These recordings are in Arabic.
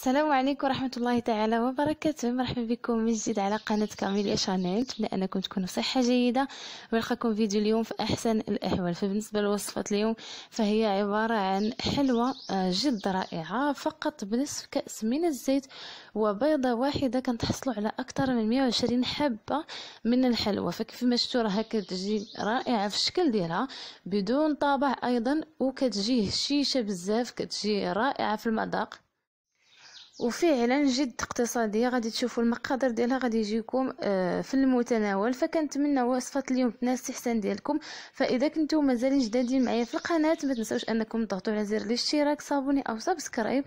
السلام عليكم ورحمة الله تعالى وبركاته مرحبا بكم من جديد على قناة كاميليا شانيل نتمنى أنكم تكونوا صحة جيدة ونلقاكم فيديو اليوم في أحسن الأحوال فبالنسبة لوصفة اليوم فهي عبارة عن حلوى آه، جد رائعة فقط بنصف كأس من الزيت وبيضة واحدة كنتحصلوا على أكثر من 120 حبة من الحلوى فكيف ما شفتوا راه كتجي رائعة في الشكل ديالها بدون طابع أيضا وكتجيه شيشة بزاف كتجي رائعة في المذاق وفعلا جد اقتصاديه غادي تشوفوا المقادير ديالها غادي يجيكم آه، في المتناول فكنتمنى وصفه اليوم تنال الاستحسان ديالكم فاذا كنتو مازالين جدادين معايا في القناه ما تنساوش انكم تضغطوا على زر الاشتراك صابوني او سبسكرايب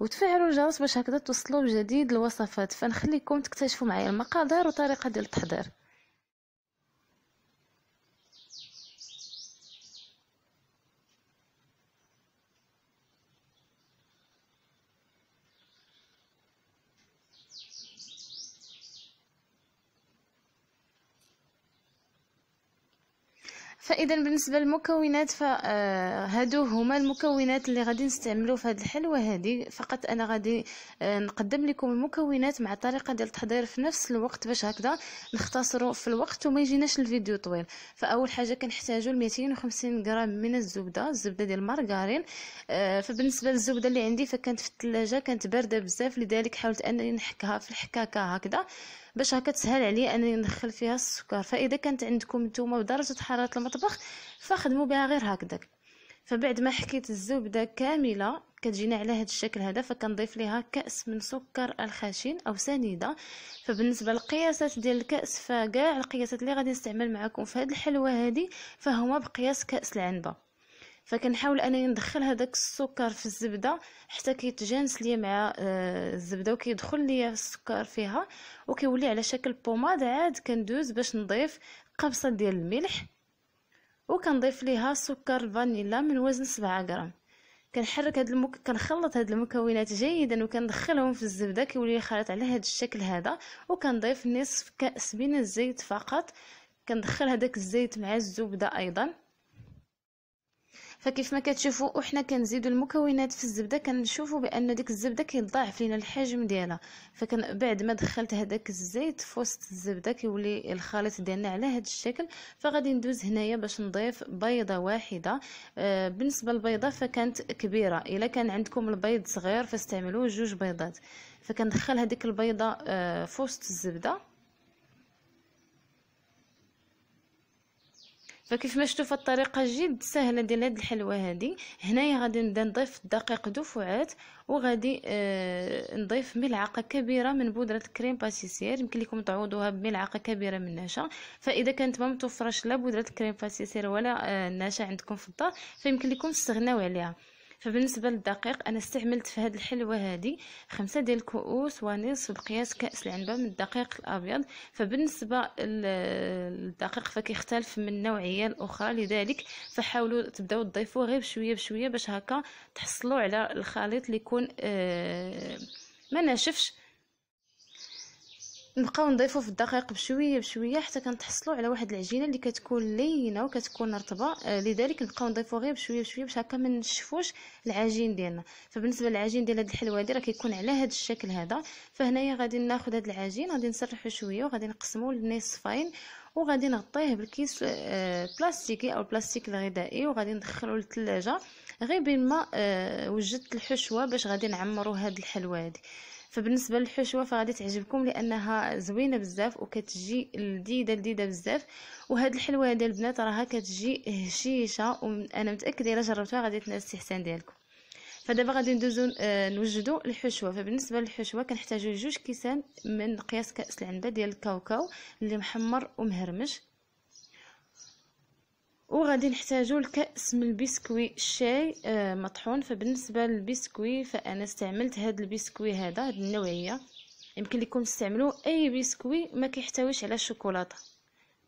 وتفعلوا الجرس باش هكذا توصلوا بجديد الوصفات فنخليكم تكتشفوا معايا المقادير وطريقه ديال التحضير فاذا بالنسبه للمكونات فهادو آه، هما المكونات اللي غادي نستعملو في هذه الحلوه هادي فقط انا غادي آه، نقدم لكم المكونات مع طريقه ديال التحضير في نفس الوقت باش هكذا نختصروا في الوقت وما يجيناش الفيديو طويل فاول حاجه كنحتاجو 250 غرام من الزبده الزبده ديال المارغرين آه، فبالنسبه للزبده اللي عندي فكانت في الثلاجه كانت بارده بزاف لذلك حاولت انني نحكها في الحكاكه هكذا باش هكا تسهل عليا انني ندخل فيها السكر فاذا كانت عندكم نتوما بدرجه حراره المطبخ فخدموا بها غير هكذاك فبعد ما حكيت الزبده كامله كتجينا على هذا الشكل هذا فكنضيف ليها كاس من سكر الخشن او سنيده فبالنسبه للقياسات ديال الكاس فكاع القياسات اللي غادي نستعمل معكم في هذه الحلوه هذه فهما بقياس كاس العنبه فكنحاول انني ندخل هذاك السكر في الزبده حتى كيتجانس ليا مع آه، الزبده وكيدخل ليا السكر فيها وكيولي على شكل بوماد عاد كندوز باش نضيف قبصه ديال الملح وكنضيف ليها سكر الفانيلا من وزن 7 غرام كنحرك هاد المك... كنخلط هاد المكونات جيدا وكندخلهم في الزبده كيولي الخليط على هاد الشكل هذا وكنضيف نصف كاس من الزيت فقط كندخل هداك الزيت مع الزبده ايضا فكيف ما كتشوفوا وحنا كنزيدوا المكونات في الزبده كنشوفوا بان ديك الزبده كيضاعف لينا الحجم ديالها فكن بعد ما دخلت هذاك الزيت في وسط الزبده كيولي الخليط ديالنا على هذا الشكل فغادي ندوز هنايا باش نضيف بيضه واحده آه بالنسبه للبيضه فكانت كبيره الا كان عندكم البيض صغير فاستعملوا جوج بيضات فكندخل هذيك البيضه آه في وسط الزبده فكيف ما شفتوا الطريقه جد سهله ديال هاد الحلوه هادي هنايا غادي نبدا نضيف الدقيق دفعات وغادي آه نضيف ملعقه كبيره من بودره كريم باتيسير يمكن لكم تعوضوها بملعقه كبيره من النشا فاذا كانت ما متوفرش لا بودره كريم باتيسير ولا آه النشا عندكم في الدار فيمكن لكم تستغناو عليها فبالنسبه للدقيق انا استعملت في هذه الحلوه هذه خمسة ديال الكؤوس ونصف بقياس كاس العنبه من الدقيق الابيض فبالنسبه للدقيق فكيختلف من نوعيه لاخرى لذلك فحاولوا تبداو تضيفوا غير بشويه بشويه باش هكا تحصلوا على الخليط اللي يكون آه ما ناشفش نبقاو نضيفو في الدقيق بشويه بشويه حتى كنتحصلوا على واحد العجينه اللي كتكون لينه وكتكون رطبه آه، لذلك نبقاو نضيفو غير بشويه بشويه باش هكا ما نشفوش العجين ديالنا فبالنسبه للعجين ديال هاد الحلوه دي راه كيكون على هاد الشكل هذا فهنايا غادي ناخذ هاد العجين غادي نسرحو شويه وغادي نقسمو لنصفين وغادي نغطيه بالكيس آه، بلاستيكي او البلاستيك الغذائي وغادي ندخلو للثلاجه غير بما آه، وجدت الحشوه باش غادي نعمرو هاد الحلوه هادي فبالنسبه للحشوه فغادي تعجبكم لانها زوينه بزاف وكتجي لذيذه لذيذه بزاف وهاد الحلوه ديال البنات راها كتجي هشيشه وانا متاكده الا جربتوها غادي تنال الاستحسان ديالكم فدابا غادي ندوزو آه، نوجدو الحشوه فبالنسبه للحشوه كنحتاجو جوج كيسان من قياس كاس العنبه ديال الكاوكاو اللي محمر ومهرمش وغادي نحتاجو الكأس من البسكوي الشاي آه، مطحون فبالنسبة للبسكوي فأنا استعملت هاد البسكوي هذا هاد النوعية يمكن لكم تستعملو أي بسكوي ما كيحتويش على الشوكولاتة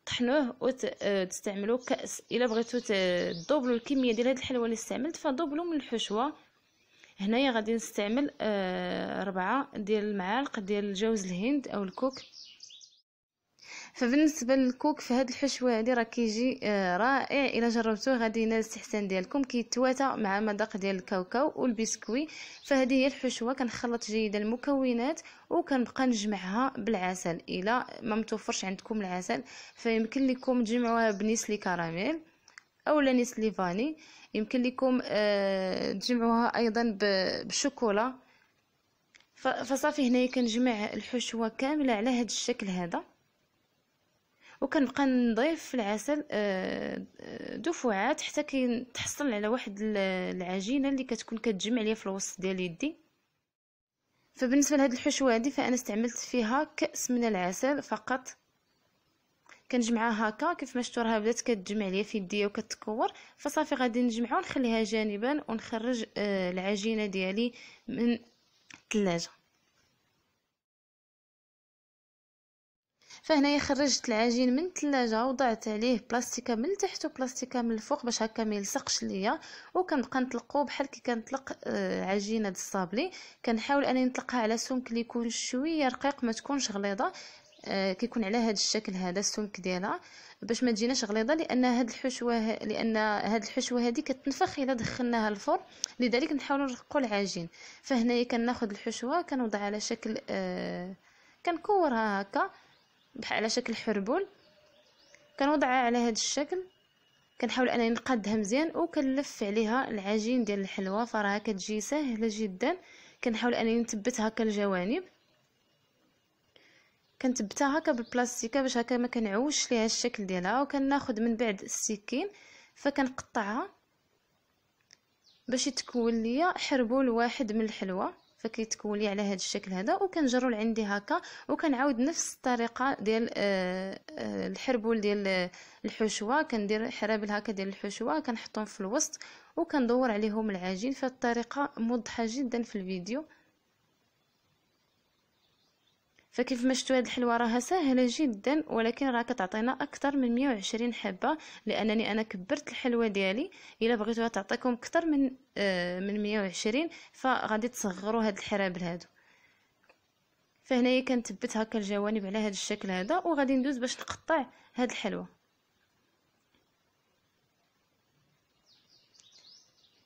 طحنوه وتستعملو آه، كأس إلا بغيتو تدوبلو الكمية ديال هاد الحلوه اللي استعملت فدوبلو من الحشوة هنايا غادي نستعمل آه ربعة ديال المعالق ديال جوز الهند أو الكوك فبالنسبه للكوك فهاد الحشوه هادي راه كيجي آه، رائع الا جربتوه غادي ينال الاستحسان ديالكم كيتواتى مع مذاق ديال الكاوكاو والبسكوي فهذه هي الحشوه كنخلط جيدا المكونات وكنبقى نجمعها بالعسل الا ما متوفرش عندكم العسل فيمكن لكم تجمعوها بنسلي كراميل اولا نسلي فاني يمكن لكم آه، تجمعوها ايضا بالشوكولا فصافي هنايا كنجمع الحشوه كامله على هذا الشكل هذا وكنبقى نضيف في العسل آه، آه، دفعات حتى كنتحصل على واحد العجينه اللي كتكون كتجمع ليا في الوسط ديال يدي فبالنسبه لهاد الحشوه هذه فانا استعملت فيها كاس من العسل فقط كنجمعها هكا كيف ما شفتوا راها بدات كتجمع ليا في يديا وكتكور فصافي غادي نجمعها ونخليها جانبا ونخرج آه، العجينه ديالي من الثلاجه فهنايا خرجت العجين من الثلاجه وضعت عليه بلاستيكه من تحت وبلاستيكه من الفوق باش هكا ما يلصقش ليا وكنبقى نطلقو بحال كي كنطلق آه، عجينه د الصابلي كنحاول انني نطلقها على سمك اللي يكون شويه رقيق ما تكونش غليظه آه، كيكون على هذا الشكل هذا السمك ديالها باش ما تجيناش غليظه لان هاد الحشوه لان هاد الحشوه هذه كتنفخ الا دخلناها الفرن لذلك نحاول نرقو العجين فهنايا كناخذ الحشوه كنوضع على شكل آه، كنكورها هكا بحال على شكل حربول كنوضعها على هذا الشكل كنحاول انني نقادها مزيان وكنلف عليها العجين ديال الحلوى فراها كتجي ساهله جدا كنحاول انني نثبت هكا الجوانب كنثبتها هكا بالبلاستيكه باش هكا ما كنعوش ليها الشكل ديالها وكناخذ من بعد السكين فكنقطعها باش يتكون ليا حربول واحد من الحلوى فكيتكون لي على هذا الشكل هذا وكنجروا لعندي هكا وكنعاود نفس الطريقه ديال آه، آه، الحربول ديال آه، الحشوه كندير حرابل هكا ديال الحشوه كنحطهم في الوسط وكندور عليهم العجين فالطريقه موضحه جدا في الفيديو فكيف ما شفتوا هاد الحلوه راها سهله جدا ولكن راه كتعطينا اكثر من 120 حبه لانني انا كبرت الحلوه ديالي الا بغيتوها تعطيكم اكثر من آه من 120 فغادي تصغروا هاد الحرابل هادو فهنايا كنثبت هكا الجوانب على هاد الشكل هذا وغادي ندوز باش نقطع هاد الحلوه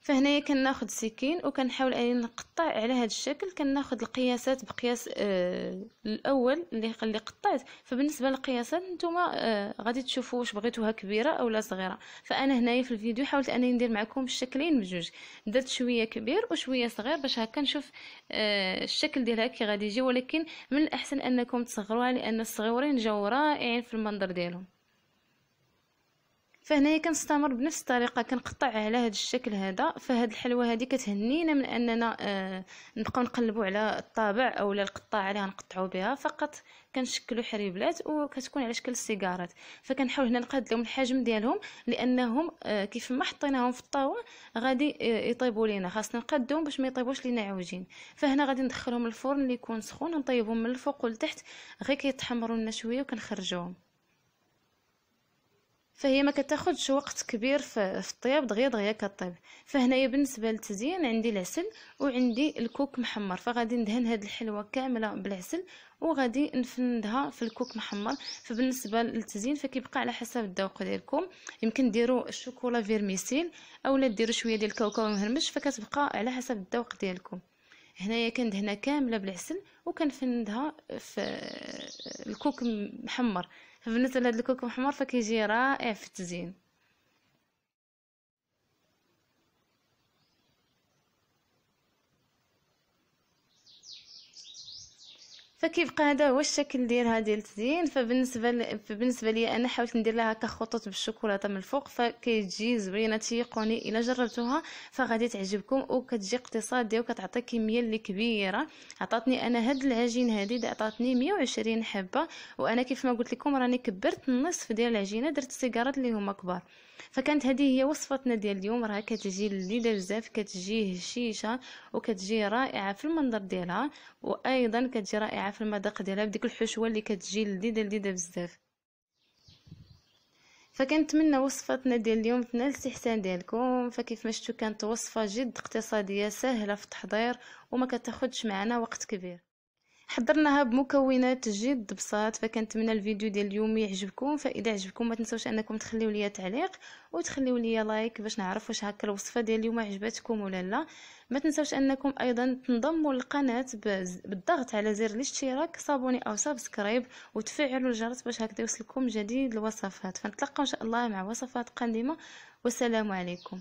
فهنايا كناخد سكين وكنحاول اني نقطع على هذا الشكل كناخد القياسات بقياس آه الاول اللي قطعت فبالنسبه للقياسات نتوما آه غادي تشوفوا واش بغيتوها كبيره اولا صغيره فانا هنايا في الفيديو حاولت انني ندير معكم الشكلين بجوج درت شويه كبير وشويه صغير باش هكا نشوف آه الشكل ديالها كي غادي يجي ولكن من الاحسن انكم تصغروها لان الصغيورين جاو رائعين في المنظر ديالهم فهنايا كنستمر بنفس الطريقه كنقطع على هذا الشكل هذا فهاد الحلوه هذه كتهنينا من اننا آه نبقاو نقلبوا على الطابع اولا القطاعه اللي غنقطعوا بها فقط كنشكلوا حريبلات وكتكون على شكل السيجارات فكنحاول هنا نقاد لهم الحجم ديالهم لانهم آه كيف ما حطيناهم في الطاوه غادي آه، يطيبوا لينا خاصنا نقادهم باش ما يطيبوش لينا عوجين فهنا غادي ندخلهم الفرن اللي يكون سخون نطيبهم من الفوق والتحت غير كيتحمروا لنا شويه وكنخرجوهم فهي ما كتاخذش وقت كبير في الطياب دغيا دغيا كطيب فهنايا بالنسبه للتزيين عندي العسل وعندي الكوك محمر فغادي ندهن هاد الحلوه كامله بالعسل وغادي نفندها في الكوك محمر فبالنسبه للتزيين فكيبقى على حسب الذوق ديالكم يمكن ديروا الشوكولا فيرميسيل اولا ديروا شويه ديال الكاوكاو مهرمش فكتبقى على حسب الذوق ديالكم هنايا كندهنها كامله بالعسل وكنفندها في الكوك محمر فبالنسبه لهذا الكوك محمر فكيجي رائع في التزيين فكيبقى هذا هو الشكل ديالها ديال التزيين فبالنسبه ل... فبالنسبه لي انا حاولت ندير لها هكا خطوط بالشوكولاته من الفوق فكتجي زوينه تيقوني الا جربتوها فغادي تعجبكم وكتجي اقتصاديه وكتعطي كميه اللي كبيره عطاتني انا هاد العجين هادي عطاتني 120 حبه وانا كيف ما قلت لكم راني كبرت النصف ديال العجينه درت السيجارات اللي هما كبار فكانت هذه هي وصفتنا ديال اليوم راه كتجي لذيذه بزاف كتجي هشيشه وكتجي رائعه في المنظر ديالها وايضا كتجي رائعه في المذاق ديالها بديك الحشوه اللي كتجي لذيذه لذيذه بزاف فكنتمنى وصفتنا ديال اليوم تنال الاستحسان ديالكم فكيف ما شفتوا كانت وصفه جد اقتصاديه سهله في التحضير وما كتاخذش معنا وقت كبير حضرناها بمكونات جد بساط فكنتمنى الفيديو ديال اليوم يعجبكم فاذا عجبكم ما تنسوش انكم تخليو ليا تعليق وتخليو ليا لايك باش نعرف واش هكا الوصفه ديال اليوم عجبتكم ولا لا ما تنسوش انكم ايضا تنضموا للقناه بالضغط على زر الاشتراك صابوني او سبسكرايب وتفعلوا الجرس باش هكذا يوصلكم جديد الوصفات فنتلقاو ان شاء الله مع وصفات قادمه والسلام عليكم